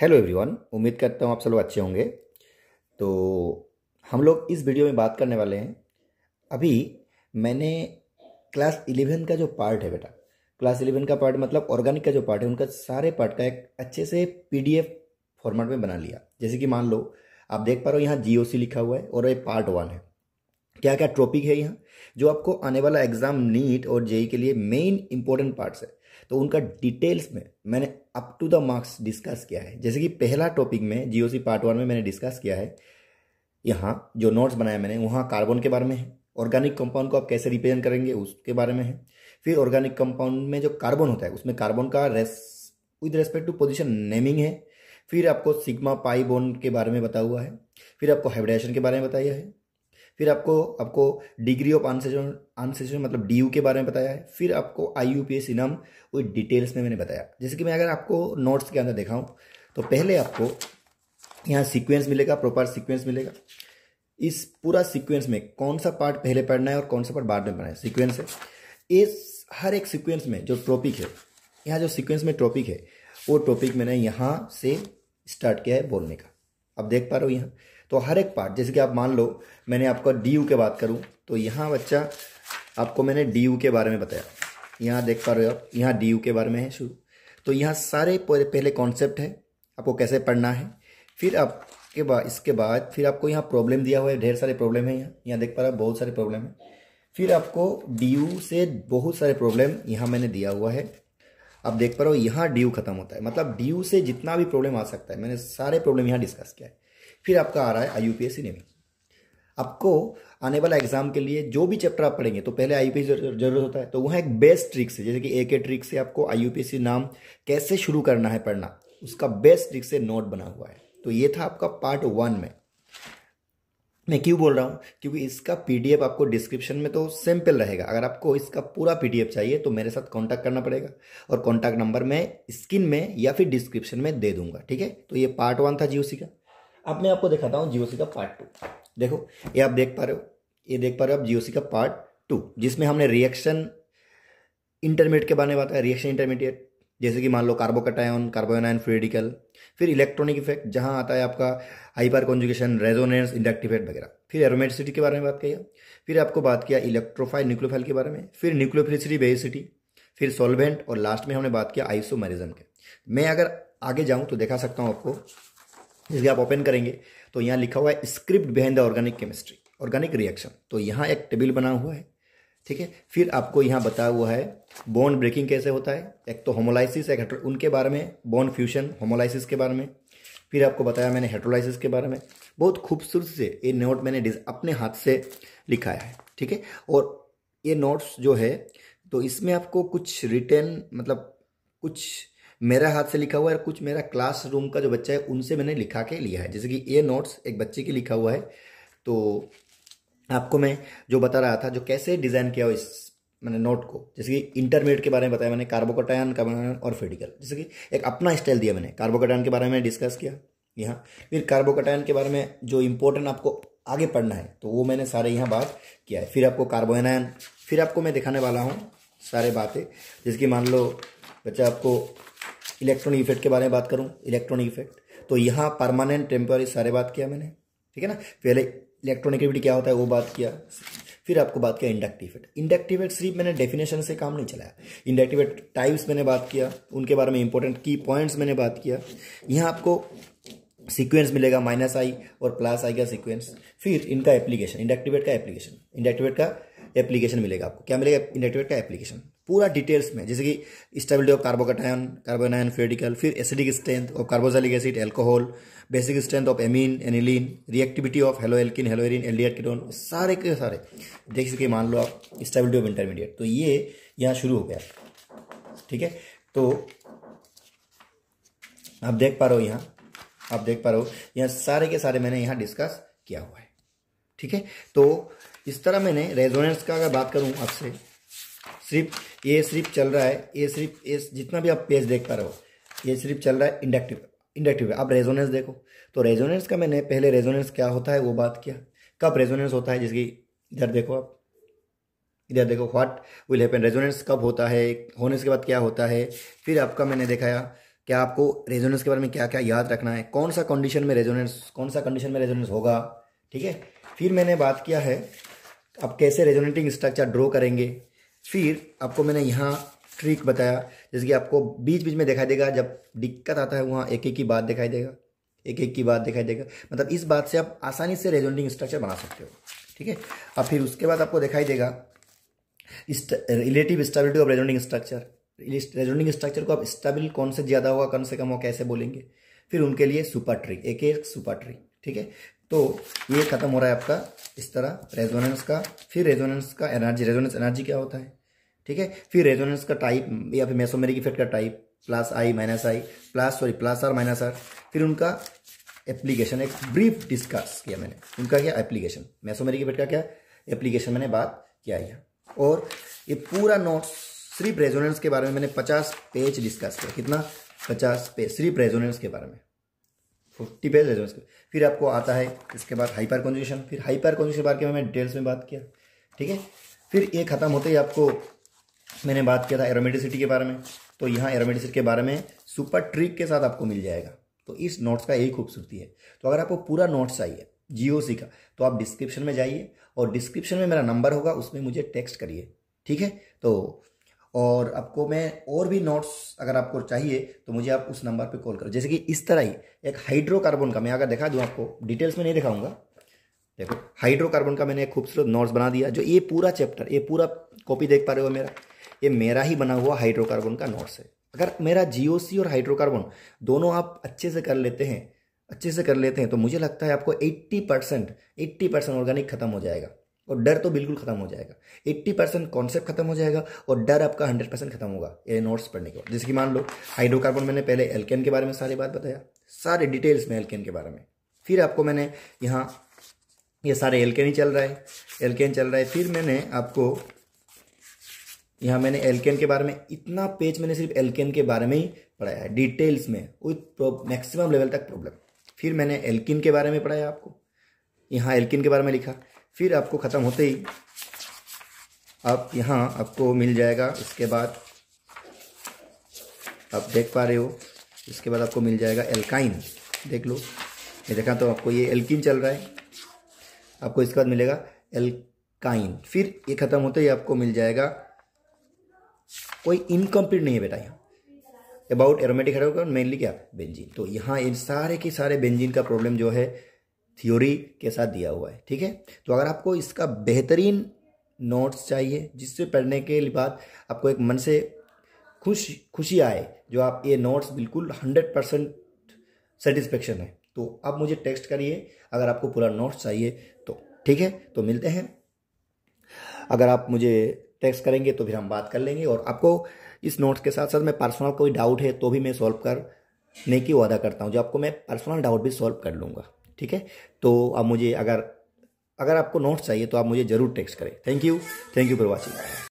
hello everyone उम्मीद करता हूँ आप सब लोग अच्छे होंगे तो हम लोग इस वीडियो में बात करने वाले हैं अभी मैंने क्लास इलेवन का जो पार्ट है बेटा क्लास इलेवन का पार्ट मतलब ऑर्गेनिक का जो पार्ट है उनका सारे पार्ट का एक अच्छे से पीडीएफ फॉर्मेट में बना लिया जैसे कि मान लो आप देख पा रहे हो यहाँ जी लिखा हुआ है और ये पार्ट वन है क्या क्या टॉपिक है यहाँ जो आपको आने वाला एग्जाम नीट और जेई e के लिए मेन इंपॉर्टेंट पार्ट्स है तो उनका डिटेल्स में मैंने up to the marks discuss किया है जैसे कि पहला टॉपिक में जीओसी पार्ट वन में मैंने डिस्कस किया है यहाँ जो नोट्स बनाया मैंने वहाँ कार्बन के बारे में है ऑर्गेनिक कंपाउंड को आप कैसे रिप्रेजेंट करेंगे उसके बारे में है फिर ऑर्गेनिक कंपाउंड में जो कार्बन होता है उसमें कार्बन का रेस with respect to position naming है फिर आपको सिग्मा पाई बोन के बारे में बता हुआ है फिर आपको हाइब्रिडेशन के बारे में बताया है फिर आपको आपको डिग्री ऑफ अनसेचुरेशन अनसेचुरेशन मतलब डी के बारे में बताया है फिर आपको आई यू पी एस इनम विद डिटेल्स में मैंने बताया जैसे कि मैं अगर आपको नोट्स के अंदर देखाऊँ तो पहले आपको यहाँ सिक्वेंस मिलेगा प्रॉपर सिक्वेंस मिलेगा इस पूरा सिक्वेंस में कौन सा पार्ट पहले पढ़ना है और कौन सा पार्ट बाद में पढ़ना है सिक्वेंस है इस हर एक सिक्वेंस में जो टॉपिक है यहाँ जो सिक्वेंस में टॉपिक है वो टॉपिक मैंने यहाँ से स्टार्ट किया है बोलने का अब देख पा रहे हो यहाँ तो हर एक पार्ट जैसे कि आप मान लो मैंने आपका डी के बात करूँ तो यहाँ बच्चा आपको मैंने डी के बारे में बताया यहाँ देख पा रहे हो आप यहाँ डी के बारे में है शुरू तो यहाँ सारे पहले कॉन्सेप्ट है आपको कैसे पढ़ना है फिर आपके बाद इसके बाद फिर आपको यहाँ प्रॉब्लम दिया हुआ है ढेर सारे प्रॉब्लम है यहाँ यहाँ देख पा रहे हो बहुत सारे प्रॉब्लम है फिर आपको डी से बहुत सारे प्रॉब्लम यहाँ मैंने दिया हुआ है आप देख पा रहे हो यहाँ डी खत्म होता है मतलब डी से जितना भी प्रॉब्लम आ सकता है मैंने सारे प्रॉब्लम यहाँ डिस्कस किया है फिर आपका आ रहा है I U P S C में आपको आने वाला एग्जाम के लिए जो भी चैप्टर आप पढ़ेंगे तो पहले आई जरूरत होता है तो वहाँ एक बेस्ट ट्रिक से जैसे कि एक ट्रिक से आपको I U P S C नाम कैसे शुरू करना है पढ़ना उसका बेस्ट ट्रिक से नोट बना हुआ है तो ये था आपका पार्ट वन में मैं क्यों बोल रहा हूँ क्योंकि इसका पीडीएफ आपको डिस्क्रिप्शन में तो सिंपल रहेगा अगर आपको इसका पूरा पीडीएफ चाहिए तो मेरे साथ कांटेक्ट करना पड़ेगा और कांटेक्ट नंबर मैं स्क्रीन में या फिर डिस्क्रिप्शन में दे दूंगा ठीक है तो ये पार्ट वन था जीओसी का अब मैं आपको दिखाता हूँ जीओसी का पार्ट टू देखो ये आप देख पा रहे हो ये देख पा रहे हो आप जीओसी का पार्ट टू जिसमें हमने रिएक्शन इंटरमीडिएट के बारे में बात है रिएक्शन इंटरमीडिएट जैसे कि मान लो कार्बोकटायन कार्बोनाइन फ्रीडिकल फिर इलेक्ट्रॉनिक इफेक्ट जहाँ आता है आपका hyper conjugation resonance inductive effect वगैरह फिर एरोमेटिसिटी के बारे में बात किया फिर आपको बात किया इलेक्ट्रोफाइल न्यूक्लोफाइल के बारे में फिर न्यूक्लियोफिलिसिटी बेसिटी फिर सॉल्वेंट और लास्ट में हमने बात किया आइसोमेरिज्म के मैं अगर आगे जाऊँ तो देखा सकता हूँ आपको यदि आप ओपन करेंगे तो यहाँ लिखा हुआ है script behind the organic chemistry organic reaction तो यहाँ एक टेबल बना हुआ है ठीक है फिर आपको यहाँ बताया हुआ है बॉन्ड ब्रेकिंग कैसे होता है एक तो होमोलाइसिस एक उनके बारे में बॉन्ड फ्यूशन होमोलाइसिस के बारे में फिर आपको बताया मैंने हेट्रोलाइसिस के बारे में बहुत खूबसूरत से ये नोट मैंने अपने हाथ से लिखाया है ठीक है और ये नोट्स जो है तो इसमें आपको कुछ रिटर्न मतलब कुछ मेरा हाथ से लिखा हुआ है और कुछ मेरा क्लासरूम का जो बच्चा है उनसे मैंने लिखा के लिया है जैसे कि ए नोट्स एक बच्चे की लिखा हुआ है तो आपको मैं जो बता रहा था जो कैसे डिज़ाइन किया हुआ इस मैंने नोट को जैसे कि इंटरमीडिएट के बारे में बताया मैंने कार्बोकोटायन कार्बोकोटायन और फेडिकल जैसे कि एक अपना स्टाइल दिया मैंने कार्बोकोटायन के बारे में डिस्कस किया यहाँ फिर कार्बोकोटायन के बारे में जो इम्पोर्टेंट आपको आगे पढ़ना है तो वो मैंने सारे यहाँ बात किया है फिर आपको कार्बोनायन फिर आपको मैं दिखाने वाला हूँ सारे बातें जैसे कि मान लो बच्चा आपको इलेक्ट्रॉनिक इफेक्ट के बारे में बात करूँ इलेक्ट्रॉनिक इफेक्ट तो यहाँ परमानेंट टेम्पोरी सारे बात किया मैंने ठीक है ना पहले इलेक्ट्रॉनिकविटी क्या होता है वो बात किया फिर आपको बात किया इंडक्टिव इफेक्ट इंडक्टिव इफेक्ट सिर्फ मैंने डेफिनेशन से काम नहीं चलाया इंडक्टिव इफेक्ट टाइप्स मैंने बात किया उनके बारे में इंपॉर्टेंट की पॉइंट्स मैंने बात किया यहाँ आपको सीक्वेंस मिलेगा माइनस आई और प्लस आई का सीक्वेंस फिर इनका एप्लीकेशन इंडक्टिवेट का एप्लीकेशन इंडक्टिवेट का एप्लीकेशन मिलेगा आपको क्या मिलेगा इनएक्टिवेट का एप्लीकेशन पूरा डिटेल्स में जैसे कि stability of carbocation carbanion radical फिर acidic strength of carboxylic acid alcohol basic strength of amine aniline reactivity of halo alkane haloarene aldehyde ketone सारे के सारे देख सके मान लो आप स्टेबिलिटी ऑफ इंटरमीडिएट तो ये यहाँ शुरू हो गया ठीक है तो आप देख पा रहे हो यहाँ आप देख पा रहे हो यहाँ सारे के सारे मैंने यहाँ डिस्कस किया हुआ है ठीक है तो इस तरह मैंने रेजोनेंस का अगर बात करूँ आपसे सिर्फ ये सिर्फ चल रहा है ये सिर्फ ये जितना भी आप पेज देख पा रहे हो ये सिर्फ चल रहा है इंडक्टिव इंडक्टिव आप रेजोनेंस देखो तो रेजोनेंस का मैंने पहले रेजोनेंस क्या होता है वो बात किया कब रेजोनेंस होता है जिसकी इधर देखो आप इधर देखो व्हाट विल हैपन रेजोनेंस कब होता है होने के बाद क्या होता है फिर आपका मैंने दिखाया क्या आपको रेजोनेंस के बारे में क्या क्या याद रखना है कौन सा कंडीशन में रेजोनेंस कौन सा कंडीशन में रेजोनेंस होगा ठीक है फिर मैंने बात किया है आप कैसे रेजोनेटिंग स्ट्रक्चर ड्रॉ करेंगे फिर आपको मैंने यहाँ ट्रिक बताया जैसे कि आपको बीच बीच में दिखाई देगा जब दिक्कत आता है वहाँ एक एक की बात दिखाई देगा एक एक की बात दिखाई देगा मतलब इस बात से आप आसानी से रेजोनेटिंग स्ट्रक्चर बना सकते हो ठीक है अब फिर उसके बाद आपको दिखाई देगा relative stability of resonating structure resonating structure को आप स्टेबल कौन से ज़्यादा होगा कौन से कम हो कैसे बोलेंगे फिर उनके लिए सुपर ट्री एक एक सुपर ट्री ठीक है तो ये खत्म हो रहा है आपका इस तरह रेजोनेंस का फिर रेजोनेंस का एनर्जी रेजोनेंस एनर्जी क्या होता है ठीक है फिर रेजोनेंस का टाइप या फिर मेसोमेरिक इफेक्ट का type plus I minus I plus sorry plus R minus R फिर उनका एप्लीकेशन एक ब्रीफ डिस्कस किया मैंने उनका क्या एप्लीकेशन मेसोमेरिक इफेक्ट का क्या एप्लीकेशन मैंने बात किया है और ये पूरा नोट सिर्फ रेजोनेंस के बारे में मैंने पचास पेज डिस्कस किया कितना पचास पेज सिर्फ रेजोनेंस के बारे में फोर्टी पेज है फिर आपको आता है इसके बाद हाइपर कॉन्जुगेशन फिर हाइपर कॉन्जुगेशन के बारे में मैंने डिटेल्स में बात किया ठीक है फिर ये ख़त्म होते ही आपको मैंने बात किया था एरोमेडिसिटी के बारे में तो यहाँ एरोमेडिसिटी के बारे में सुपर ट्रिक के साथ आपको मिल जाएगा तो इस नोट्स का यही खूबसूरती है तो अगर आपको पूरा नोट्स चाहिए जी का तो आप डिस्क्रिप्शन में जाइए और डिस्क्रिप्शन में मेरा नंबर होगा उसमें मुझे टेक्स्ट करिए ठीक है तो और आपको मैं और भी नोट्स अगर आपको चाहिए तो मुझे आप उस नंबर पे कॉल करो जैसे कि इस तरह ही एक हाइड्रोकार्बन का मैं अगर दिखा दूँ आपको डिटेल्स में नहीं दिखाऊंगा देखो हाइड्रोकार्बन का मैंने एक खूबसूरत नोट्स बना दिया जो ये पूरा चैप्टर ये पूरा कॉपी देख पा रहे हो मेरा ये मेरा ही बना हुआ हाइड्रोकार्बन का नोट्स है अगर मेरा जी और हाइड्रोकार्बन दोनों आप अच्छे से कर लेते हैं अच्छे से कर लेते हैं तो मुझे लगता है आपको 80 परसेंट एट्टी परसेंट ऑर्गेनिक खत्म हो जाएगा और डर तो बिल्कुल खत्म हो जाएगा एट्टी परसेंट कॉन्सेप्ट खत्म हो जाएगा और डर आपका हंड्रेड परसेंट खत्म होगा ये नोट्स पढ़ने के बाद जैसे कि मान लो हाइड्रोकार्बन मैंने पहले एल्केन के बारे में सारी बात बताया सारे डिटेल्स में एल्केन के बारे में फिर आपको मैंने यहाँ ये सारे एल्केन ही चल रहा है एल्केन चल रहा है फिर मैंने आपको यहाँ मैंने एल्केन के बारे में इतना पेज मैंने सिर्फ एल्केन के बारे में ही पढ़ाया है डिटेल्स में विथ मैक्सिमम लेवल तक प्रॉब्लम फिर मैंने एल्किन के बारे में पढ़ाया आपको यहाँ एल्किन के बारे में लिखा फिर आपको ख़त्म होते ही आप यहाँ आपको मिल जाएगा इसके बाद आप देख पा रहे हो इसके बाद आपको मिल जाएगा एल्काइन देख लो मैं देखा तो आपको ये एल्किन चल रहा है आपको इसके बाद मिलेगा एल्काइन फिर ये ख़त्म होते ही आपको मिल जाएगा कोई इनकम्प्लीट नहीं है बेटा यहाँ अबाउट एरोमेटिक हाइड्रोकार्बन मेनली क्या बेंजीन तो यहाँ इन सारे के सारे बेंजीन का प्रॉब्लम जो है थ्योरी के साथ दिया हुआ है ठीक है तो अगर आपको इसका बेहतरीन नोट्स चाहिए जिससे पढ़ने के बाद आपको एक मन से खुश खुशी आए जो आप ये नोट्स बिल्कुल हंड्रेड परसेंट सेटिस्फेक्शन है तो आप मुझे टेक्स्ट करिए अगर आपको पूरा नोट्स चाहिए तो ठीक है तो मिलते हैं अगर आप मुझे टेक्स्ट करेंगे तो फिर हम बात कर लेंगे और आपको इस नोट्स के साथ साथ मैं पर्सनल कोई डाउट है तो भी मैं सॉल्व करने की वादा करता हूँ जो आपको मैं पर्सनल डाउट भी सॉल्व कर लूँगा ठीक है तो आप मुझे अगर अगर आपको नोट्स चाहिए तो आप मुझे ज़रूर टेक्स्ट करें thank you thank you for watching